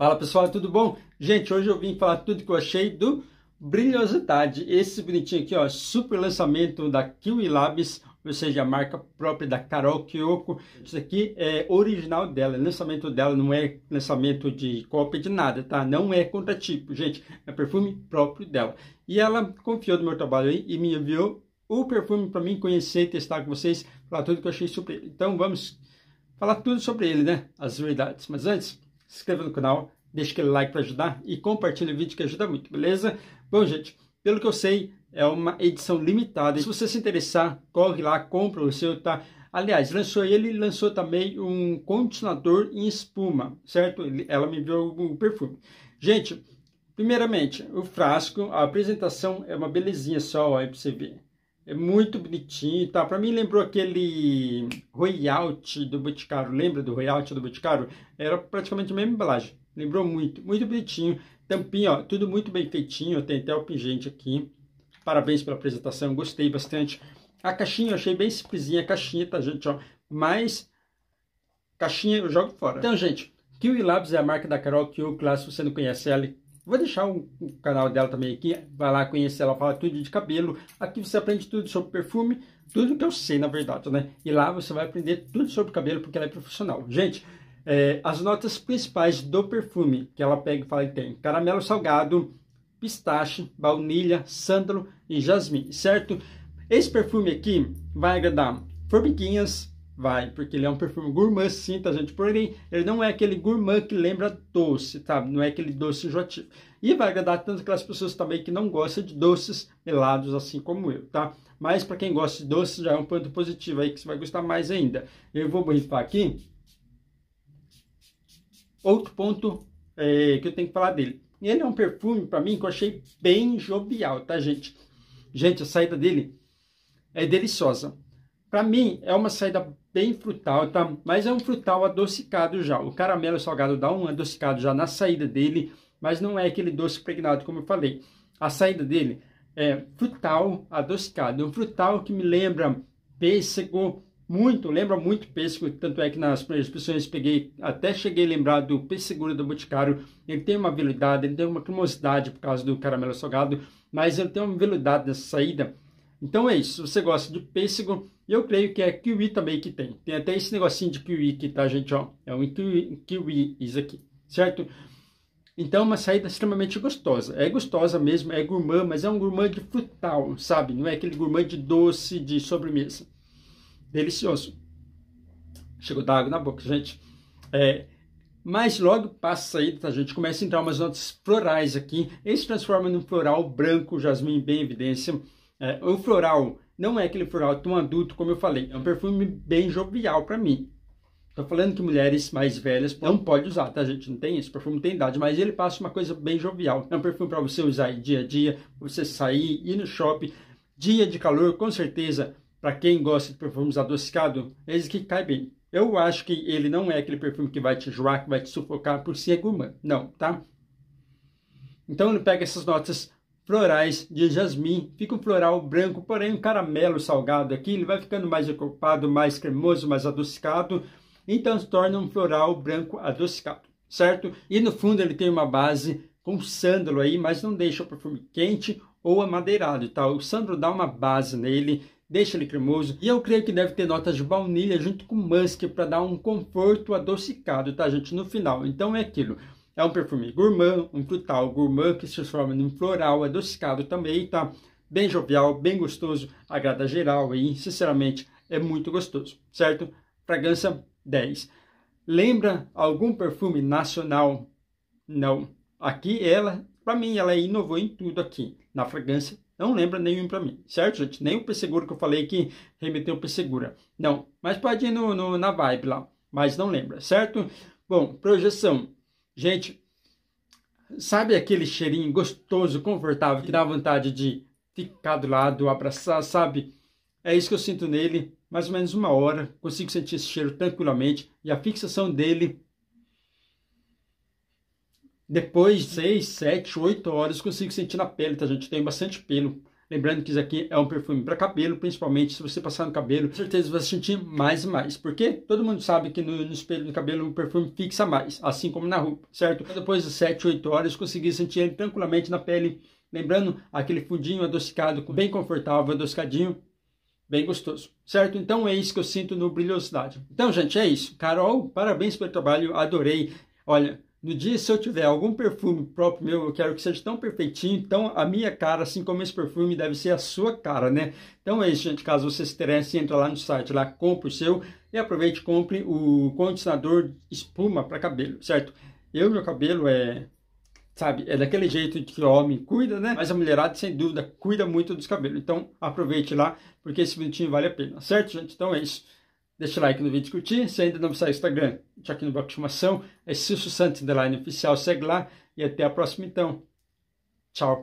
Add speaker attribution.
Speaker 1: Fala pessoal, tudo bom? Gente, hoje eu vim falar tudo que eu achei do Brilhosidade, esse bonitinho aqui, ó, super lançamento da Kiwi Labs, ou seja, a marca própria da Carol Kyoko. Isso aqui é original dela, é lançamento dela, não é lançamento de cópia de nada, tá? Não é contratipo, gente, é perfume próprio dela. E ela confiou no meu trabalho aí e me enviou o perfume para mim conhecer e testar com vocês, falar tudo que eu achei sobre ele. Então vamos falar tudo sobre ele, né? As verdades. Mas antes, se inscreva no canal, deixe aquele like para ajudar e compartilhe o vídeo que ajuda muito, beleza? Bom, gente, pelo que eu sei, é uma edição limitada. Se você se interessar, corre lá, compra o seu, tá? Aliás, lançou ele lançou também um condicionador em espuma, certo? Ela me enviou o um perfume. Gente, primeiramente, o frasco, a apresentação é uma belezinha só, aí para você ver. É muito bonitinho e tá? tal. Pra mim lembrou aquele Royalt do Boticário. Lembra do Royalt do Boticário? Era praticamente a mesma embalagem. Lembrou muito, muito bonitinho. Tampinha, ó, tudo muito bem feitinho. Tem até o pingente aqui. Parabéns pela apresentação, gostei bastante. A caixinha eu achei bem simplesinha, a caixinha, tá, gente, ó. Mas, caixinha eu jogo fora. Então, gente, Kiwi Labs é a marca da Carol que eu, se você não conhece ela, Vou deixar o, canal dela também aqui, vai lá conhecer, ela fala tudo de cabelo. Aqui você aprende tudo sobre perfume, tudo que eu sei, na verdade, né? E lá você vai aprender tudo sobre cabelo, porque ela é profissional. Gente, é, as notas principais do perfume que ela pega e fala que tem caramelo salgado, pistache, baunilha, sândalo e jasmim, certo? Esse perfume aqui vai agradar formiguinhas, vai, porque ele é um perfume gourmand, sim, tá gente? Porém, ele não é aquele gourmand que lembra doce, tá? Não é aquele doce enjoativo. E vai agradar tanto aquelas pessoas também que não gostam de doces melados assim como eu, tá? Mas para quem gosta de doce já é um ponto positivo aí que você vai gostar mais ainda. Eu vou borrifar aqui. Outro ponto é, que eu tenho que falar dele. Ele é um perfume para mim que eu achei bem jovial, tá gente? Gente, a saída dele é deliciosa. Para mim, é uma saída bem frutal, tá? mas é um frutal adocicado já. O caramelo salgado dá um adocicado já na saída dele, mas não é aquele doce pregnado, como eu falei. A saída dele é frutal adocicado, é um frutal que me lembra pêssego, muito, lembra muito pêssego, tanto é que nas primeiras pessoas peguei, até cheguei a lembrar do pêssego do Boticário, ele tem uma veludade, ele tem uma cremosidade por causa do caramelo salgado, mas ele tem uma veludade nessa saída então é isso. Se você gosta de pêssego, eu creio que é kiwi também que tem. Tem até esse negocinho de kiwi aqui, tá, gente? Ó, é um kiwi, kiwi isso aqui, certo? Então é uma saída extremamente gostosa. É gostosa mesmo, é gourmand, mas é um gourmand de frutal, sabe? Não é aquele gourmand de doce, de sobremesa. Delicioso. Chegou da água na boca, gente. É, mas logo passa a saída, tá, gente? Começa a entrar umas notas florais aqui. Ele se transforma num floral branco, jasmim bem em evidência é, o floral não é aquele floral tão adulto como eu falei. É um perfume bem jovial para mim. Tô falando que mulheres mais velhas não podem usar, tá gente? Não tem isso. Perfume tem idade, mas ele passa uma coisa bem jovial. É um perfume para você usar dia a dia, você sair, ir no shopping. Dia de calor, com certeza, para quem gosta de perfumes adocicados, é esse que cai bem. Eu acho que ele não é aquele perfume que vai te enjoar que vai te sufocar por ser gourmand. Não, tá? Então ele pega essas notas florais de jasmim. Fica um floral branco, porém um caramelo salgado aqui. Ele vai ficando mais ocupado, mais cremoso, mais adocicado. Então se torna um floral branco adocicado, certo? E no fundo ele tem uma base com sândalo aí, mas não deixa o perfume quente ou amadeirado, tá? O sândalo dá uma base nele deixa ele cremoso. E eu creio que deve ter notas de baunilha junto com musk para dar um conforto adocicado, tá, gente? No final. Então é aquilo. É um perfume gourmand, um frutal gourmand que se transforma num floral adocicado também, tá? Bem jovial, bem gostoso, agrada geral e, sinceramente, é muito gostoso, certo? Fragrância 10. Lembra algum perfume nacional? Não. Aqui ela, para mim, ela inovou em tudo aqui. Na fragrância, não lembra nenhum para mim, certo, gente? Nem o Pesseguro que eu falei que remeteu Pessegura. Não, mas pode ir no, no, na vibe lá, mas não lembra, certo? Bom, projeção. Gente, sabe aquele cheirinho gostoso, confortável, que dá vontade de ficar do lado, abraçar, sabe? É isso que eu sinto nele, mais ou menos uma hora, consigo sentir esse cheiro tranquilamente e a fixação dele depois, 6, 7, 8 horas, consigo sentir na pele, tá, gente? Tem bastante pelo. Lembrando que isso aqui é um perfume para cabelo, principalmente se você passar no cabelo, com certeza você vai sentir mais e mais. Porque todo mundo sabe que no, no espelho do cabelo o perfume fixa mais, assim como na roupa, certo? Então, depois de 7, 8 horas, consegui sentir ele tranquilamente na pele. Lembrando aquele fundinho adocicado, bem confortável, adocicadinho, bem gostoso, certo? Então é isso que eu sinto no Brilhosidade. Então, gente, é isso. Carol, parabéns pelo trabalho, adorei. Olha, no dia, se eu tiver algum perfume próprio meu, eu quero que seja tão perfeitinho, então a minha cara, assim como esse perfume, deve ser a sua cara, né? Então é isso, gente. Caso você se interesse, entra lá no site, lá compra o seu e aproveite e compre o condicionador espuma para cabelo, certo? Eu, meu cabelo é sabe? É daquele jeito que o homem cuida, né? Mas a mulherada, sem dúvida, cuida muito dos cabelos. Então, aproveite lá, porque esse minutinho vale a pena, certo, gente? Então é isso. Deixa o like no vídeo e curtir. Se ainda não sair Instagram, deixa aqui no bloco de informação. É Silso Santos Underline Oficial. Segue lá e até a próxima então. Tchau.